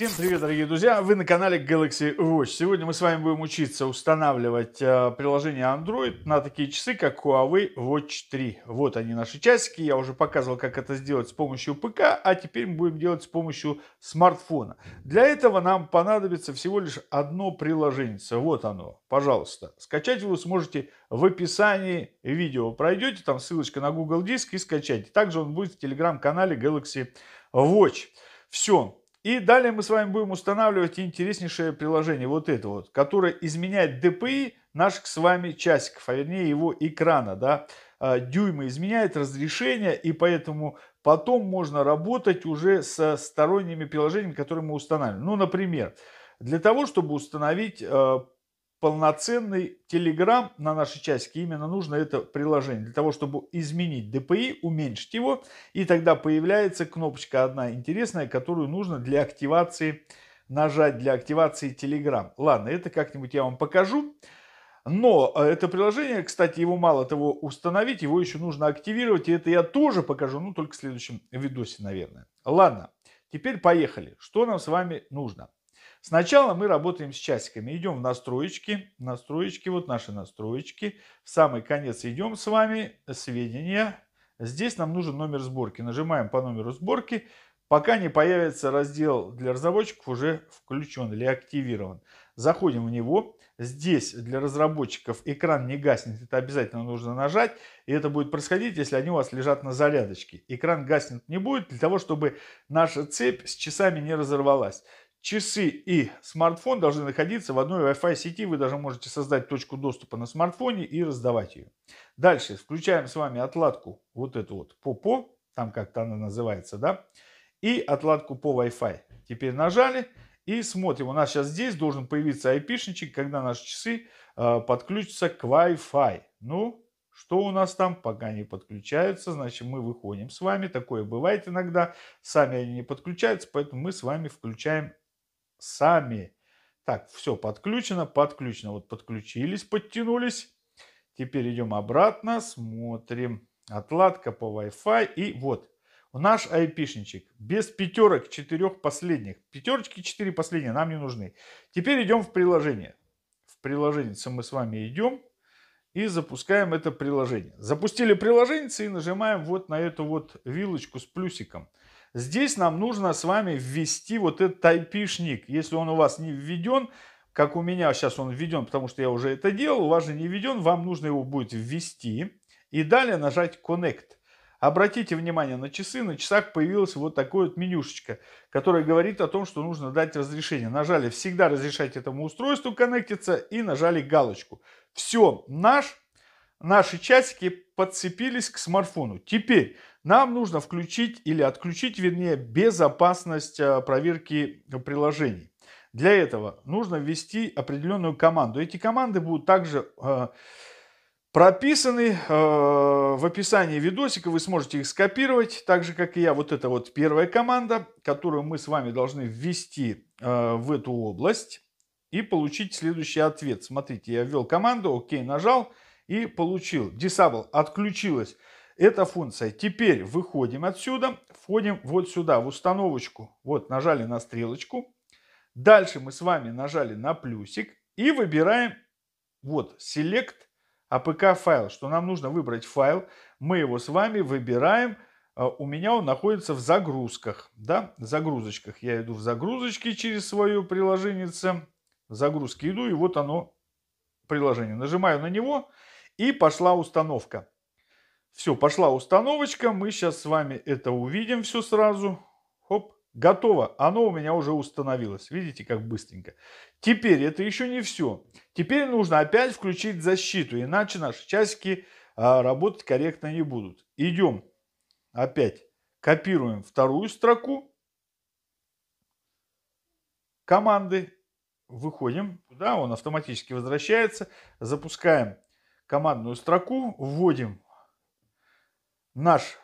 Всем привет, дорогие друзья! Вы на канале Galaxy Watch. Сегодня мы с вами будем учиться устанавливать э, приложение Android на такие часы, как Huawei Watch 3. Вот они, наши часики. Я уже показывал, как это сделать с помощью ПК, а теперь мы будем делать с помощью смартфона. Для этого нам понадобится всего лишь одно приложение. Вот оно, пожалуйста. Скачать вы сможете в описании видео. Пройдете, там ссылочка на Google Диск и скачайте. Также он будет в телеграм-канале Galaxy Watch. Все, и далее мы с вами будем устанавливать интереснейшее приложение, вот это вот, которое изменяет DPI наших с вами часиков, а вернее его экрана, да, а, дюйма, изменяет разрешение, и поэтому потом можно работать уже со сторонними приложениями, которые мы устанавливаем. Ну, например, для того, чтобы установить а, полноценный Telegram на нашей часике. Именно нужно это приложение для того, чтобы изменить DPI, уменьшить его. И тогда появляется кнопочка одна интересная, которую нужно для активации нажать, для активации Telegram. Ладно, это как-нибудь я вам покажу. Но э, это приложение, кстати, его мало того установить, его еще нужно активировать. И это я тоже покажу, ну только в следующем видосе, наверное. Ладно, теперь поехали. Что нам с вами нужно? Сначала мы работаем с часиками. Идем в настроечки, настроечки, вот наши настроечки. В самый конец идем с вами, сведения. Здесь нам нужен номер сборки. Нажимаем по номеру сборки, пока не появится раздел для разработчиков уже включен или активирован. Заходим в него. Здесь для разработчиков экран не гаснет, это обязательно нужно нажать. И это будет происходить, если они у вас лежат на зарядочке. Экран гаснет не будет для того, чтобы наша цепь с часами не разорвалась. Часы и смартфон должны находиться в одной Wi-Fi сети. Вы даже можете создать точку доступа на смартфоне и раздавать ее. Дальше включаем с вами отладку вот эту вот по-по, там как-то она называется, да, и отладку по Wi-Fi. Теперь нажали и смотрим. У нас сейчас здесь должен появиться айпишничек, когда наши часы э, подключатся к Wi-Fi. Ну, что у нас там? Пока не подключаются, значит мы выходим с вами. Такое бывает иногда. Сами они не подключаются, поэтому мы с вами включаем сами. Так, все подключено, подключено. Вот подключились, подтянулись. Теперь идем обратно, смотрим. Отладка по Wi-Fi. И вот, наш айпишничек без пятерок четырех последних. Пятерочки четыре последние нам не нужны. Теперь идем в приложение. В приложение мы с вами идем и запускаем это приложение. Запустили приложение и нажимаем вот на эту вот вилочку с плюсиком. Здесь нам нужно с вами ввести вот этот айпишник. Если он у вас не введен, как у меня сейчас он введен, потому что я уже это делал, у вас же не введен, вам нужно его будет ввести. И далее нажать Connect. Обратите внимание на часы. На часах появилось вот такое вот менюшечко, которое говорит о том, что нужно дать разрешение. Нажали «Всегда разрешать этому устройству коннектиться» и нажали галочку. Все, наш, наши часики подцепились к смартфону. Теперь нам нужно включить или отключить, вернее, безопасность э, проверки приложений. Для этого нужно ввести определенную команду. Эти команды будут также... Э, прописаны. Э, в описании видосика вы сможете их скопировать, так же, как и я. Вот это вот первая команда, которую мы с вами должны ввести э, в эту область и получить следующий ответ. Смотрите, я ввел команду, ОК нажал и получил. Disable отключилась эта функция. Теперь выходим отсюда, входим вот сюда, в установочку. Вот, нажали на стрелочку. Дальше мы с вами нажали на плюсик и выбираем вот Select APK а файл, что нам нужно выбрать файл, мы его с вами выбираем, а, у меня он находится в загрузках, да, загрузочках. Я иду в загрузочки через свое приложение, в загрузки иду, и вот оно, приложение. Нажимаю на него, и пошла установка. Все, пошла установочка, мы сейчас с вами это увидим все сразу. Хоп, Готово. Оно у меня уже установилось. Видите, как быстренько. Теперь это еще не все. Теперь нужно опять включить защиту, иначе наши часики а, работать корректно не будут. Идем опять. Копируем вторую строку команды. Выходим да, он автоматически возвращается. Запускаем командную строку, вводим наш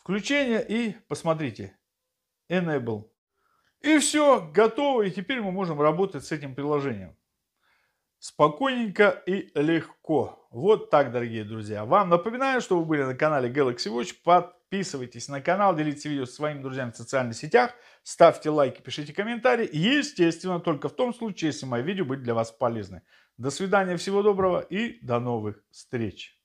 включение и посмотрите, Enable. И все, готово. И теперь мы можем работать с этим приложением. Спокойненько и легко. Вот так, дорогие друзья. Вам напоминаю, что вы были на канале Galaxy Watch. Подписывайтесь на канал, делитесь видео с своими друзьями в социальных сетях. Ставьте лайки, пишите комментарии. Естественно, только в том случае, если мое видео будет для вас полезным. До свидания, всего доброго и до новых встреч.